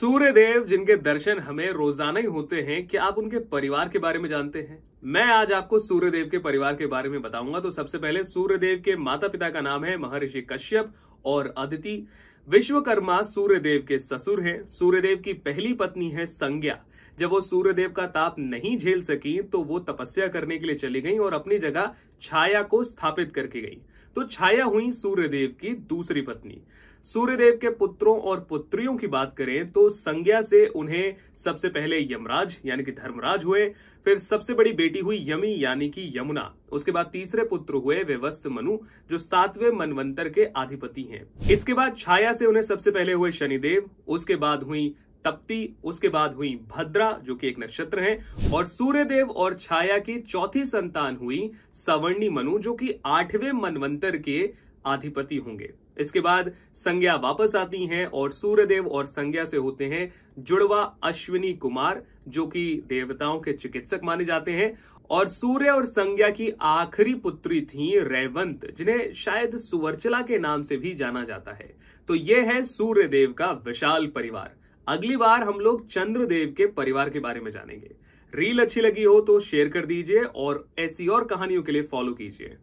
सूर्य देव जिनके दर्शन हमें रोजाना ही होते हैं क्या आप उनके परिवार के बारे में जानते हैं मैं आज आपको सूर्य देव के परिवार के बारे में बताऊंगा तो सबसे पहले सूर्य देव के माता पिता का नाम है महर्षि कश्यप और अदिति विश्वकर्मा सूर्यदेव के ससुर हैं सूर्यदेव की पहली पत्नी है संज्ञा जब वो सूर्यदेव का ताप नहीं झेल सकी तो वो तपस्या करने के लिए चली गई और अपनी जगह छाया को स्थापित करके गई तो छाया हुई सूर्यदेव की दूसरी पत्नी सूर्यदेव के पुत्रों और पुत्रियों की बात करें तो संज्ञा से उन्हें सबसे पहले यमराज यानी कि धर्मराज हुए फिर सबसे बड़ी बेटी हुई यमी यानी कि यमुना उसके बाद तीसरे पुत्र हुए विवस्त मनु जो सातवें मनवंतर के अधिपति हैं इसके बाद छाया से उन्हें सबसे पहले हुए शनिदेव उसके बाद हुई तप्ती उसके बाद हुई भद्रा जो कि एक नक्षत्र है और सूर्यदेव और छाया की चौथी संतान हुई सवर्णी मनु जो कि आठवें मनवंतर के अधिपति होंगे इसके बाद संज्ञा वापस आती हैं और सूर्यदेव और संज्ञा से होते हैं जुड़वा अश्विनी कुमार जो कि देवताओं के चिकित्सक माने जाते हैं और सूर्य और संज्ञा की आखिरी पुत्री थी रेवंत जिन्हें शायद सुवर्चला के नाम से भी जाना जाता है तो यह है सूर्यदेव का विशाल परिवार अगली बार हम लोग चंद्रदेव के परिवार के बारे में जानेंगे रील अच्छी लगी हो तो शेयर कर दीजिए और ऐसी और कहानियों के लिए फॉलो कीजिए